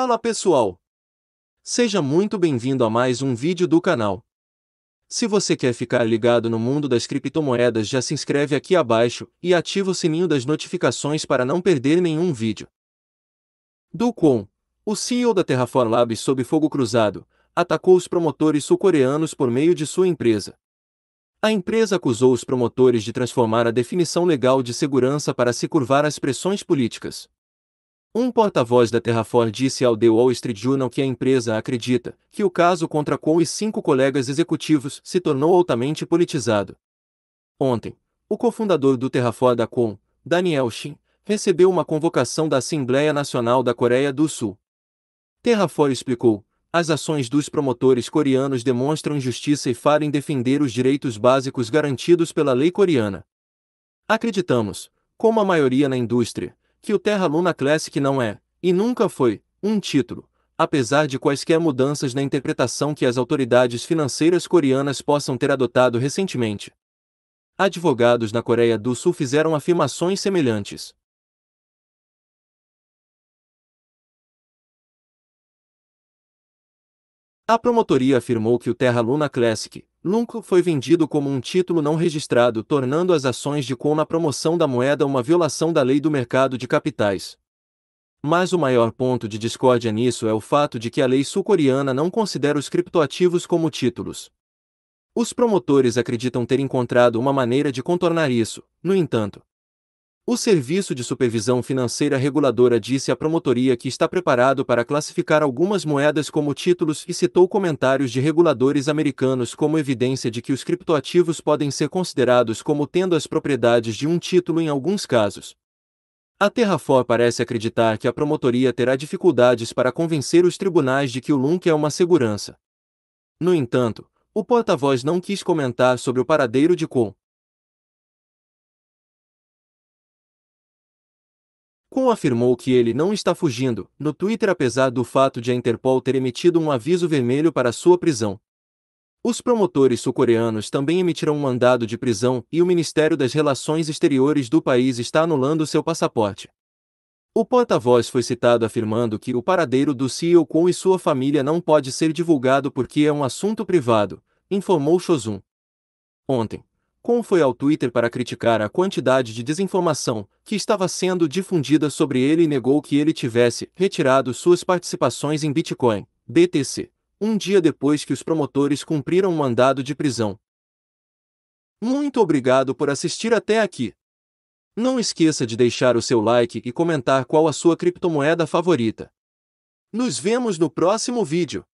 Fala pessoal! Seja muito bem-vindo a mais um vídeo do canal. Se você quer ficar ligado no mundo das criptomoedas já se inscreve aqui abaixo e ativa o sininho das notificações para não perder nenhum vídeo. Do Kwon, o CEO da Terraform Labs sob fogo cruzado, atacou os promotores sul-coreanos por meio de sua empresa. A empresa acusou os promotores de transformar a definição legal de segurança para se curvar às pressões políticas. Um porta-voz da Terraform disse ao The Wall Street Journal que a empresa acredita que o caso contra Cole e cinco colegas executivos se tornou altamente politizado. Ontem, o cofundador do Terraform da Com, Daniel Shin, recebeu uma convocação da Assembleia Nacional da Coreia do Sul. Terraform explicou: as ações dos promotores coreanos demonstram injustiça e falha em defender os direitos básicos garantidos pela lei coreana. Acreditamos, como a maioria na indústria, que o Terra Luna Classic não é, e nunca foi, um título, apesar de quaisquer mudanças na interpretação que as autoridades financeiras coreanas possam ter adotado recentemente. Advogados na Coreia do Sul fizeram afirmações semelhantes. A promotoria afirmou que o Terra Luna Classic, Nunca foi vendido como um título não registrado, tornando as ações de com na promoção da moeda uma violação da lei do mercado de capitais. Mas o maior ponto de discórdia nisso é o fato de que a lei sul-coreana não considera os criptoativos como títulos. Os promotores acreditam ter encontrado uma maneira de contornar isso, no entanto, o Serviço de Supervisão Financeira Reguladora disse à promotoria que está preparado para classificar algumas moedas como títulos e citou comentários de reguladores americanos como evidência de que os criptoativos podem ser considerados como tendo as propriedades de um título em alguns casos. A Terrafor parece acreditar que a promotoria terá dificuldades para convencer os tribunais de que o LUNC é uma segurança. No entanto, o porta-voz não quis comentar sobre o paradeiro de Com. Ocon afirmou que ele não está fugindo, no Twitter apesar do fato de a Interpol ter emitido um aviso vermelho para sua prisão. Os promotores sul-coreanos também emitirão um mandado de prisão e o Ministério das Relações Exteriores do país está anulando seu passaporte. O porta-voz foi citado afirmando que o paradeiro do CEO Kwon e sua família não pode ser divulgado porque é um assunto privado, informou Chozum. Ontem, como foi ao Twitter para criticar a quantidade de desinformação que estava sendo difundida sobre ele e negou que ele tivesse retirado suas participações em Bitcoin, BTC, um dia depois que os promotores cumpriram um mandado de prisão. Muito obrigado por assistir até aqui. Não esqueça de deixar o seu like e comentar qual a sua criptomoeda favorita. Nos vemos no próximo vídeo.